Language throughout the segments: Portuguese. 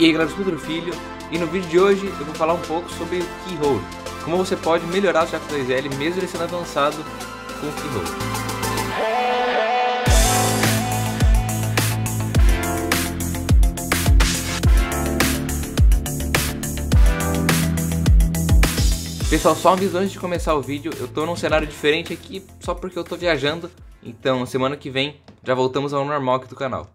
E aí galera, eu sou Filho e no vídeo de hoje eu vou falar um pouco sobre o Keyhole, como você pode melhorar o seu F2L mesmo ele sendo avançado com o Keyhole. Pessoal, só um aviso antes de começar o vídeo, eu tô num cenário diferente aqui só porque eu tô viajando, então semana que vem já voltamos ao normal aqui do canal.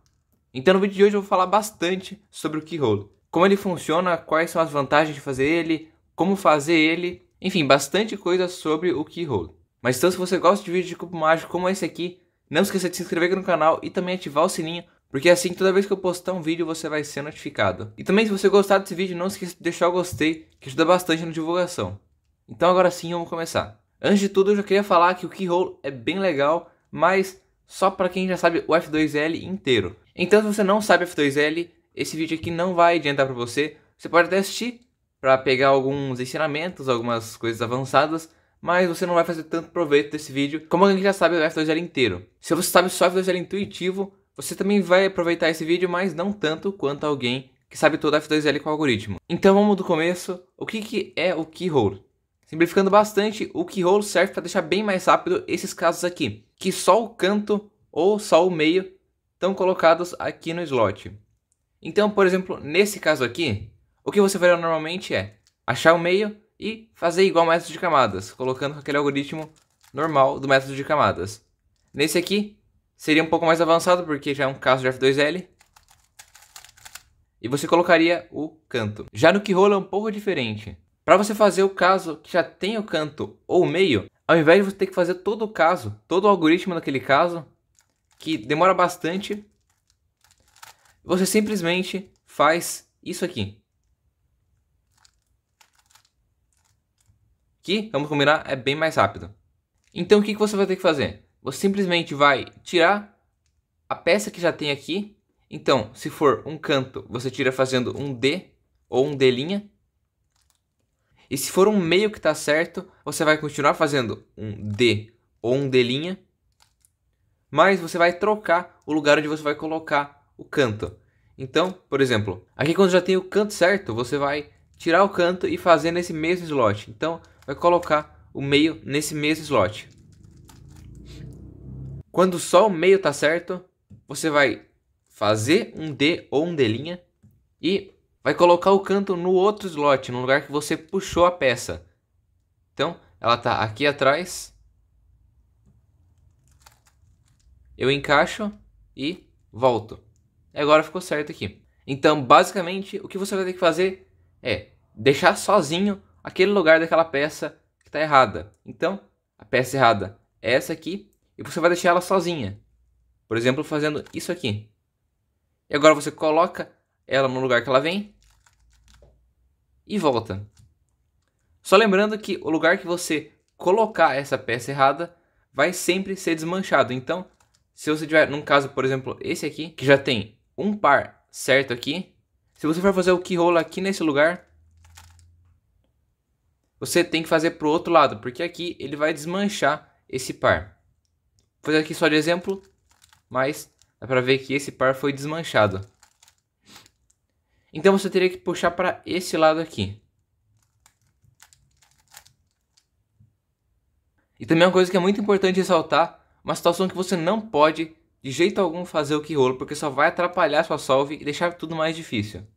Então no vídeo de hoje eu vou falar bastante sobre o Keyhole, como ele funciona, quais são as vantagens de fazer ele, como fazer ele, enfim, bastante coisa sobre o Keyhole. Mas então se você gosta de vídeos de cubo mágico como esse aqui, não esqueça de se inscrever aqui no canal e também ativar o sininho, porque assim toda vez que eu postar um vídeo você vai ser notificado. E também se você gostar desse vídeo, não esqueça de deixar o gostei, que ajuda bastante na divulgação. Então agora sim, vamos começar. Antes de tudo, eu já queria falar que o Keyhole é bem legal, mas só para quem já sabe o F2L inteiro. Então se você não sabe F2L, esse vídeo aqui não vai adiantar para você. Você pode até assistir para pegar alguns ensinamentos, algumas coisas avançadas, mas você não vai fazer tanto proveito desse vídeo como alguém que já sabe o F2L inteiro. Se você sabe só F2L intuitivo, você também vai aproveitar esse vídeo, mas não tanto quanto alguém que sabe todo F2L com algoritmo. Então vamos do começo. O que, que é o keyhole? Simplificando bastante, o keyhole serve para deixar bem mais rápido esses casos aqui que só o canto ou só o meio estão colocados aqui no slot. Então, por exemplo, nesse caso aqui, o que você faria normalmente é achar o meio e fazer igual ao método de camadas, colocando aquele algoritmo normal do método de camadas. Nesse aqui, seria um pouco mais avançado, porque já é um caso de F2L, e você colocaria o canto. Já no que rola é um pouco diferente. Para você fazer o caso que já tem o canto ou o meio, ao invés de você ter que fazer todo o caso, todo o algoritmo naquele caso, que demora bastante, você simplesmente faz isso aqui. Que, vamos combinar, é bem mais rápido. Então o que você vai ter que fazer? Você simplesmente vai tirar a peça que já tem aqui. Então, se for um canto, você tira fazendo um D ou um D' E se for um meio que está certo, você vai continuar fazendo um D ou um D', mas você vai trocar o lugar onde você vai colocar o canto. Então, por exemplo, aqui quando já tem o canto certo, você vai tirar o canto e fazer nesse mesmo slot. Então, vai colocar o meio nesse mesmo slot. Quando só o meio está certo, você vai fazer um D ou um D' e vai colocar o canto no outro slot, no lugar que você puxou a peça. Então, ela está aqui atrás. Eu encaixo e volto. Agora ficou certo aqui. Então, basicamente, o que você vai ter que fazer é deixar sozinho aquele lugar daquela peça que está errada. Então, a peça errada é essa aqui e você vai deixar ela sozinha. Por exemplo, fazendo isso aqui. E agora você coloca ela no lugar que ela vem e volta. Só lembrando que o lugar que você colocar essa peça errada vai sempre ser desmanchado. Então, se você tiver, num caso, por exemplo, esse aqui, que já tem um par certo aqui, se você for fazer o keyhole aqui nesse lugar, você tem que fazer para o outro lado, porque aqui ele vai desmanchar esse par. Vou fazer aqui só de exemplo, mas dá para ver que esse par foi desmanchado. Então você teria que puxar para esse lado aqui. E também é uma coisa que é muito importante ressaltar, uma situação que você não pode de jeito algum fazer o que rolo, porque só vai atrapalhar sua solve e deixar tudo mais difícil.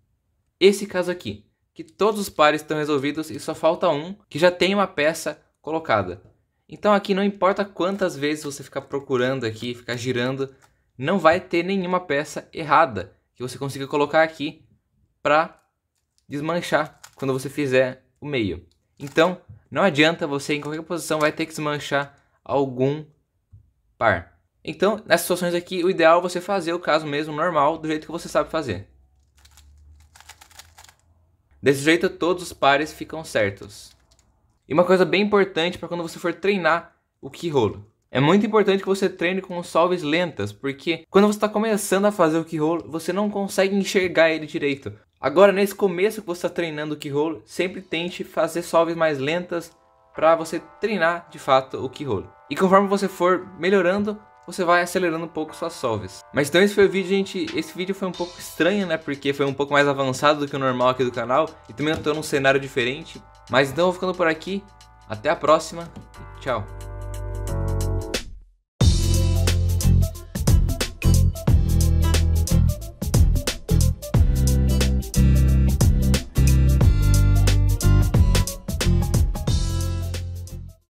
Esse caso aqui, que todos os pares estão resolvidos e só falta um que já tem uma peça colocada. Então aqui não importa quantas vezes você ficar procurando aqui, ficar girando, não vai ter nenhuma peça errada que você consiga colocar aqui para desmanchar quando você fizer o meio. Então, não adianta você em qualquer posição vai ter que desmanchar algum par. Então, nessas situações aqui, o ideal é você fazer o caso mesmo normal, do jeito que você sabe fazer. Desse jeito, todos os pares ficam certos. E uma coisa bem importante para quando você for treinar o que rolo. É muito importante que você treine com solves lentas, porque quando você está começando a fazer o que rolo, você não consegue enxergar ele direito. Agora, nesse começo que você está treinando o keyhole, sempre tente fazer solves mais lentas para você treinar de fato o keyhole. E conforme você for melhorando, você vai acelerando um pouco suas solves. Mas então esse foi o vídeo, gente. Esse vídeo foi um pouco estranho, né? Porque foi um pouco mais avançado do que o normal aqui do canal. E também eu tô num cenário diferente. Mas então eu vou ficando por aqui. Até a próxima. Tchau.